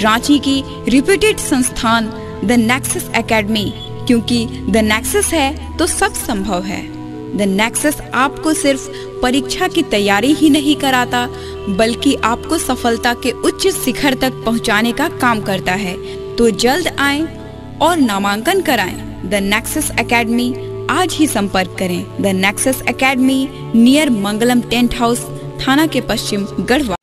रांची की रिप्यूटेड संस्थान the Nexus academy क्योंकि द नेक्सस है तो सब संभव है द नेक्सस आपको सिर्फ परीक्षा की तैयारी ही नहीं कराता बल्कि आपको सफलता के उच्च शिखर तक पहुंचाने का काम करता है तो जल्द आए और नामांकन कराएं द नेक्सस एकेडमी आज ही संपर्क करें the Nexus academy near Mangalam tent house थाना के पश्चिम गढ़वा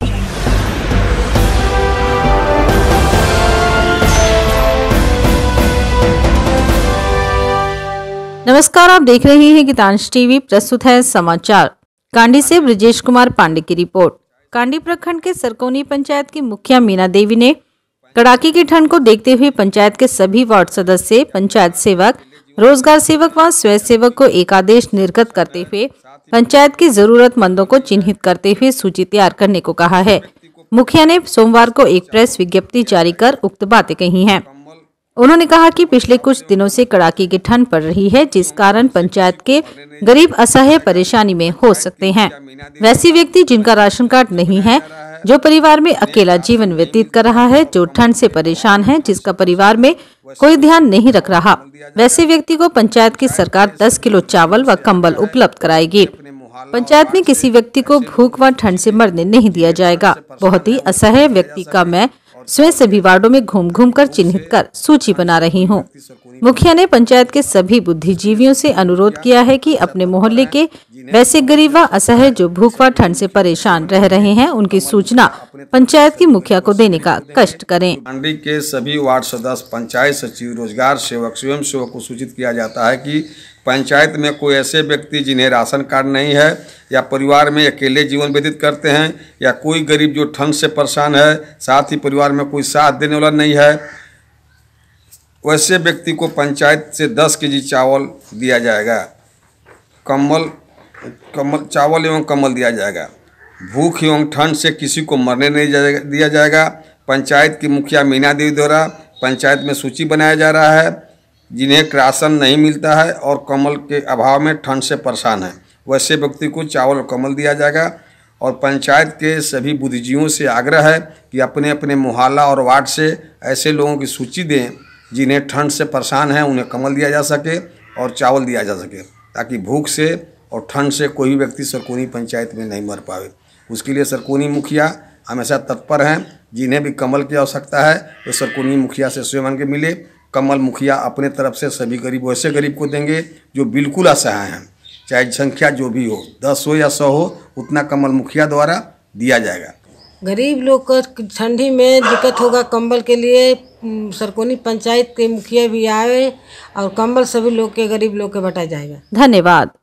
नमस्कार आप देख रहे हैं गीतांश टीवी प्रस्तुत है समाचार कांडी से ब्रजेश कुमार पांडे की रिपोर्ट कांडी प्रखंड के सरकोनी पंचायत की मुखिया मीना देवी ने कड़ाके की ठंड को देखते हुए पंचायत के सभी वार्ड सदस्य पंचायत सेवक रोजगार सेवक व स्वयं सेवक को एक आदेश निर्गत करते हुए पंचायत की जरूरतमंदों को चिन्हित करते हुए सूची तैयार करने को कहा है मुखिया ने सोमवार को एक प्रेस विज्ञप्ति जारी कर उक्त बातें कही हैं। उन्होंने कहा कि पिछले कुछ दिनों से कड़ाके की ठंड पड़ रही है जिस कारण पंचायत के गरीब असहाय परेशानी में हो सकते हैं वैसे व्यक्ति जिनका राशन कार्ड नहीं है जो परिवार में अकेला जीवन व्यतीत कर रहा है जो ठंड से परेशान है जिसका परिवार में कोई ध्यान नहीं रख रहा वैसे व्यक्ति को पंचायत की सरकार 10 किलो चावल व कंबल उपलब्ध कराएगी पंचायत में किसी व्यक्ति को भूख व ठंड से मरने नहीं दिया जाएगा बहुत ही असह्य व्यक्ति का मैं स्वयं सभी वार्डो में घूम घूम कर चिन्हित कर सूची बना रही हूँ मुखिया ने पंचायत के सभी बुद्धिजीवियों से अनुरोध किया है कि अपने मोहल्ले के वैसे गरीब व असहाय जो भूख व ठंड से परेशान रह रहे हैं उनकी सूचना पंचायत की मुखिया को देने का कष्ट करें मंडी के सभी वार्ड सदस्य पंचायत सचिव रोजगार सेवक स्वयं सेवक को सूचित किया जाता है की पंचायत में कोई ऐसे व्यक्ति जिन्हें राशन कार्ड नहीं है या परिवार में अकेले जीवन व्यतीत करते हैं या कोई गरीब जो ठंड से परेशान है साथ ही परिवार में कोई साथ देने वाला नहीं है वैसे व्यक्ति को पंचायत से दस के जी चावल दिया जाएगा कम्बल कम्बल चावल एवं कम्बल दिया जाएगा भूख एवं ठंड से किसी को मरने नहीं दिया जाएगा पंचायत की मुखिया मीना देवी द्वारा पंचायत में सूची बनाया जा रहा है जिन्हें राशन नहीं मिलता है और कमल के अभाव में ठंड से परेशान है वैसे व्यक्ति को चावल और कमल दिया जाएगा और पंचायत के सभी बुद्धिजीवियों से आग्रह है कि अपने अपने मोहल्ला और वार्ड से ऐसे लोगों की सूची दें जिन्हें ठंड से परेशान है उन्हें कमल दिया जा सके और चावल दिया जा सके ताकि भूख से और ठंड से कोई भी व्यक्ति सरकोनी पंचायत में नहीं मर पावे उसके लिए सरकोनी मुखिया हमेशा तत्पर हैं जिन्हें भी कमल की आवश्यकता है वे सरकोनी मुखिया से स्वयं के मिले कमल मुखिया अपने तरफ से सभी गरीब ऐसे गरीब को देंगे जो बिल्कुल असहाय हैं चाहे संख्या जो भी हो दस हो या सौ हो उतना कमल मुखिया द्वारा दिया जाएगा गरीब लोग को ठंडी में दिक्कत होगा कंबल के लिए सरकोनी पंचायत के मुखिया भी आए और कंबल सभी लोग के गरीब लोग के बटा जाएगा धन्यवाद